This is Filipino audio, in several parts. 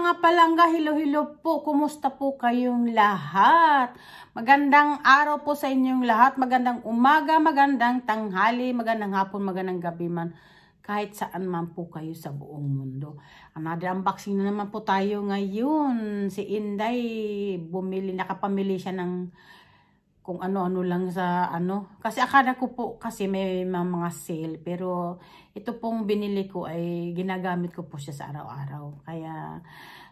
mga palangga, hilo-hilo po, kumusta po kayong lahat? Magandang araw po sa inyong lahat, magandang umaga, magandang tanghali, magandang hapon, magandang gabi man. Kahit saan man po kayo sa buong mundo. Another unboxing na naman po tayo ngayon. Si Inday, bumili, nakapamili siya ng kung ano-ano lang sa ano. Kasi akala ko po kasi may mga sale pero ito pong binili ko ay ginagamit ko po siya sa araw-araw. Kaya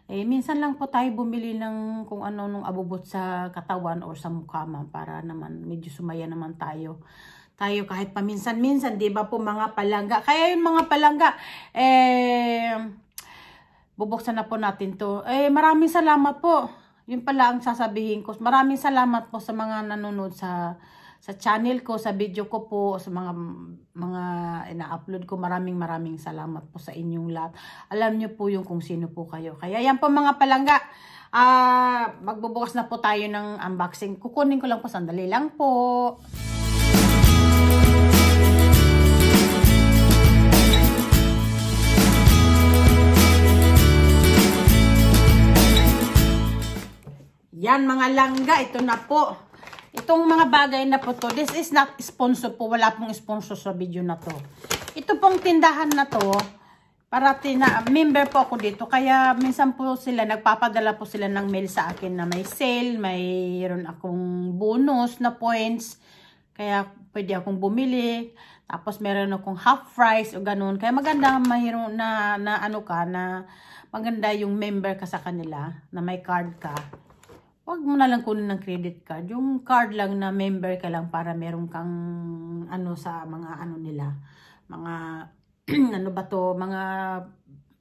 eh, minsan lang po tayo bumili ng kung ano nung abubot sa katawan or sa mukha man para naman medyo sumaya naman tayo. Tayo kahit paminsan-minsan, 'di ba po mga palangga. Kaya yung mga palangga eh bubuksan na po natin 'to. Eh maraming salamat po. Yun pala ang sasabihin ko. Maraming salamat po sa mga nanonood sa sa channel ko, sa video ko po, sa mga mga ina-upload ko. Maraming maraming salamat po sa inyong lahat. Alam niyo po yung kung sino po kayo. Kaya yan po mga palangga. Ah, uh, magbubukas na po tayo ng unboxing. Kukunin ko lang po sandali lang po. Yan mga langga, ito na po. Itong mga bagay na po to, this is not sponsor po. Wala pong sponsor sa video na to. Ito pong tindahan na to, para tina member po ako dito. Kaya minsan po sila, nagpapadala po sila ng mail sa akin na may sale, mayroon akong bonus na points. Kaya pwede akong bumili. Tapos meron akong half price o ganun. Kaya maganda mayroon na, na ano ka, na maganda yung member ka sa kanila, na may card ka. Huwag mo na lang kunin ng credit card. Yung card lang na member ka lang para meron kang ano sa mga ano nila. Mga ano ba to, mga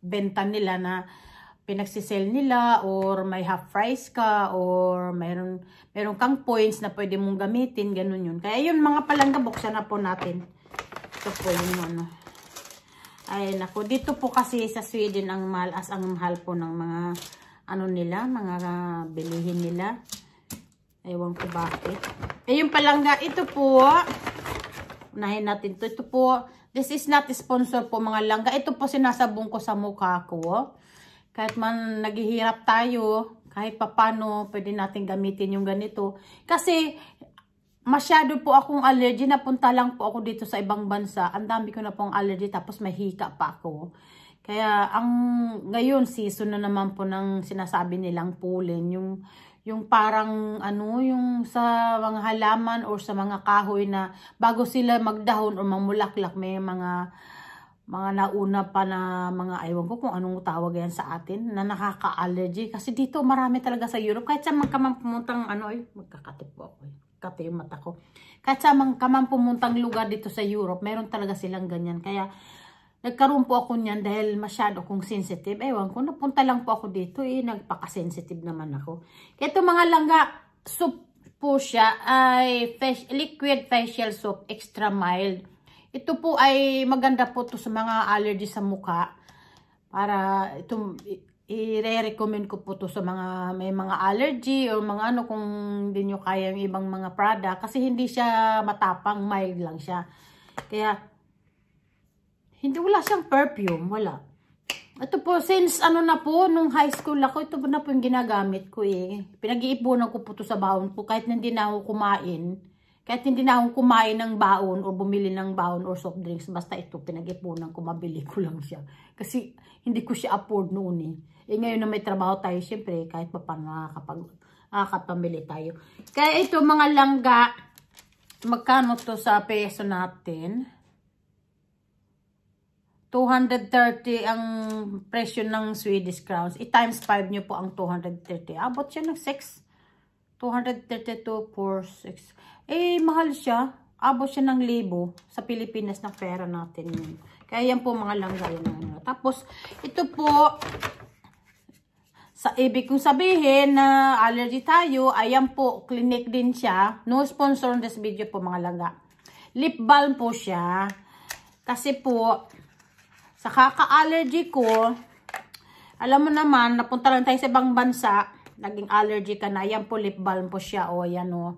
benta nila na pinagsisell nila or may half price ka or meron, meron kang points na pwede mong gamitin, ganun yun. Kaya yun mga palangga, buksan na po natin. Ito po yung ano. Ay nako, dito po kasi sa Sweden ang malas ang mahal po ng mga ano nila, mga bilihin nila. Ewan ko bakit. Ayun pa lang nga, ito po. Unahin natin to. Ito po, this is not sponsor po mga langga. Ito po sinasabong ko sa mukha ko. Oh. Kahit man naghihirap tayo, kahit papano, pwede natin gamitin yung ganito. Kasi, masyado po akong allergy. Napunta lang po ako dito sa ibang bansa. Ang dami ko na pong allergy. Tapos mahika pa ako. Kaya ang ngayon season na naman po ng sinasabi nilang pollen, yung yung parang ano, yung sa mga halaman or sa mga kahoy na bago sila magdahon o mamulaklak may mga mga nauna pa na mga aywan ko kung anong tawag yan sa atin na nakaka-allergy. Kasi dito marami talaga sa Europe. Kahit saan man ka man pumuntang ano, ay magkakatip po ako. Kati yung mata ko. Kahit saan man ka man pumuntang lugar dito sa Europe, meron talaga silang ganyan. Kaya Nagkaroon po ako niyan dahil masyado kong sensitive. Ewan ko, napunta lang po ako dito eh. Nagpaka-sensitive naman ako. Ito mga langga, soup po siya ay face, liquid facial soap, extra mild. Ito po ay maganda po to sa mga allergy sa mukha. Para itong i-recommend ko po to sa mga may mga allergy o mga ano kung hindi nyo kaya yung ibang mga product kasi hindi siya matapang, mild lang siya. Kaya hindi, wala siyang perfume. Wala. Ito po, since ano na po, nung high school ako, ito na po yung ginagamit ko eh. Pinag-iipunan ko po ito sa baon ko kahit hindi na ako kumain. Kahit hindi na ako kumain ng baon o bumili ng baon or soft drinks, basta ito, pinag-ipunan ko, mabili ko lang siya. Kasi hindi ko siya afford noon eh. Eh ngayon na may trabaho tayo, syempre, kahit pa paano nakakapag, nakakapamili tayo. Kaya ito, mga langga, magkano to sa peso natin? 230 ang presyo ng Swedish crowns. I-times 5 nyo po ang 230. Abot siya ng 6. 232 for 6. Eh, mahal siya. Abot siya ng libo sa Pilipinas na pera natin. Kaya yan po mga yun. Tapos, ito po, sa ibig kong sabihin na allergy tayo, ayan po, clinic din siya. No sponsor on this video po mga langga. Lip balm po siya. Kasi po, sa kaka-allergy ko, alam mo naman, napunta lang tayo sa ibang bansa, naging allergy ka na. Ayan po, lip balm po siya. O, ayan o.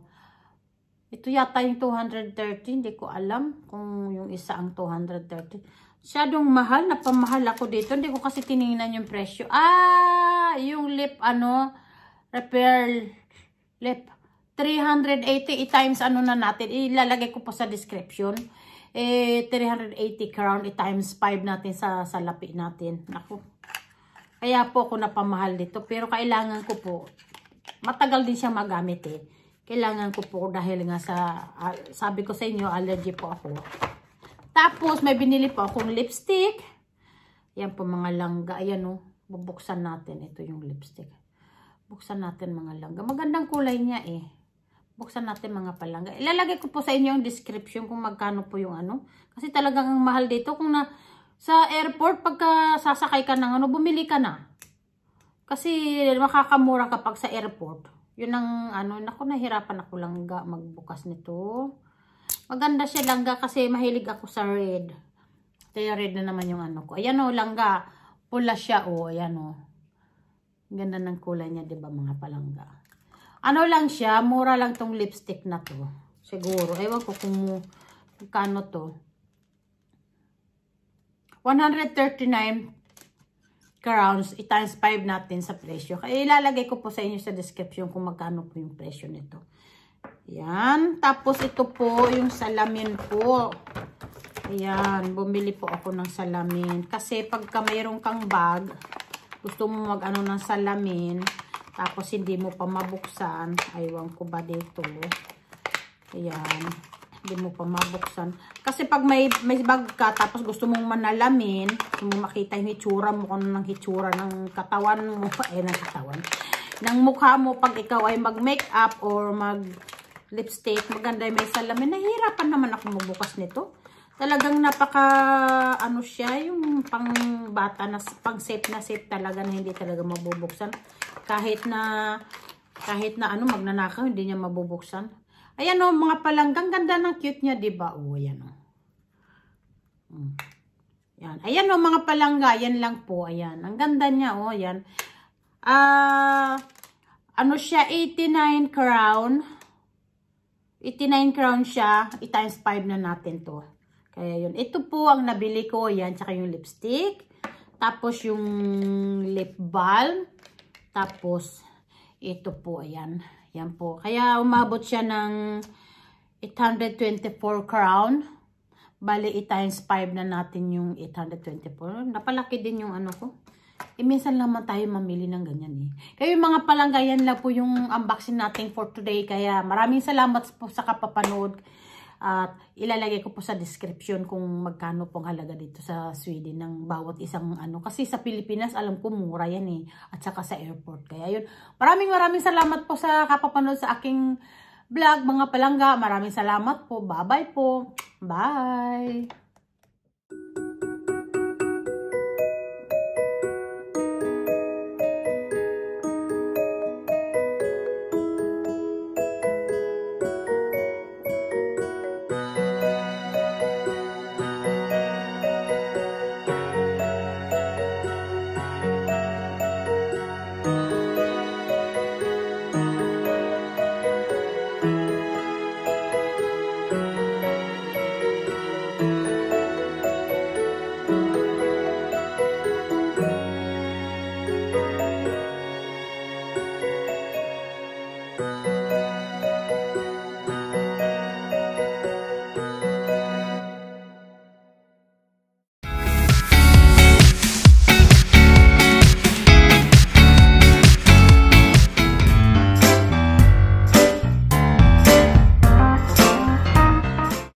Ito yata yung 213, Hindi ko alam kung yung isa ang 230. Masyadong mahal. Napamahal ako dito. Hindi ko kasi tiningnan yung presyo. Ah! Yung lip, ano, repair lip. 380 i times ano na natin. Ilalagay ko po sa description eh, 380 crown times 5 natin sa salapi natin. Ako. Kaya po ako napamahal dito. Pero kailangan ko po, matagal din siya magamit eh. Kailangan ko po dahil nga sa, uh, sabi ko sa inyo, allergy po ako. Tapos, may binili po akong lipstick. Yan po mga langga. Ayan o. Oh. Bubuksan natin. Ito yung lipstick. Buksan natin mga langga. Magandang kulay niya eh. Buksan natin mga palangga. Ilalagay ko po sa inyo yung description kung magkano po yung ano. Kasi talagang ang mahal dito. Kung na sa airport, pagka sasakay ka ng ano, bumili ka na. Kasi makakamura kapag sa airport. Yun ang ano, naku, nahirapan ako langga magbukas nito. Maganda siya langga kasi mahilig ako sa red. Kaya red na naman yung ano ko. Ayan o, langga. Pula siya o, ayan o. Ganda ng kulay niya, 'di ba, mga palangga? Ano lang siya, mura lang tong lipstick na to. Siguro. Ewan ko kung kano to. 139 crowns, i-times 5 natin sa presyo. Kaya ilalagay ko po sa inyo sa description kung magkano po yung presyo nito. Yan. Tapos ito po, yung salamin po. Ayan, bumili po ako ng salamin. Kasi pagka mayroon kang bag, gusto mo mag-ano ng salamin, tapos hindi mo pa mabuksan. Aywan ko ba dito. Oh. Ayan. Hindi mo pa mabuksan. Kasi pag may, may bag ka, tapos gusto mong manalamin, gusto mong makita yung hitsura mo, kung anong hitsura ng katawan mo, eh, ng katawan, ng mukha mo pag ikaw ay mag-makeup or mag-lipstick, maganda yung may salamin. Nahihirapan naman ako magbukas nito talagang napaka ano siya yung pang bata na pang safe na safe talaga na hindi talaga mabubuksan kahit na kahit na ano magnanakaw hindi niya mabubuksan ayan oh mga palanggang ganda ng cute niya diba oh ayan oh hmm. yan ayan oh mga palangga yan lang po ayan ang ganda niya oh ayan ah uh, ano siya 89 crown 89 crown siya i times 5 na natin to kaya yun. Ito po ang nabili ko. Yan. Tsaka yung lipstick. Tapos yung lip balm. Tapos ito po. Ayan. Yan po. Kaya umabot siya ng 824 crown. Bali, i-times 5 na natin yung 824. Napalaki din yung ano ko. Eh, minsan naman tayo mamili ng ganyan eh. Kaya yung mga palanggayan lang po yung unboxing natin for today. Kaya maraming salamat po sa kapapanood. At ilalagay ko po sa description kung magkano pong halaga dito sa Sweden ng bawat isang ano. Kasi sa Pilipinas, alam ko mura yan eh. At saka sa airport. Kaya yun. Maraming maraming salamat po sa kapapanood sa aking vlog mga palangga. Maraming salamat po. Bye-bye po. Bye!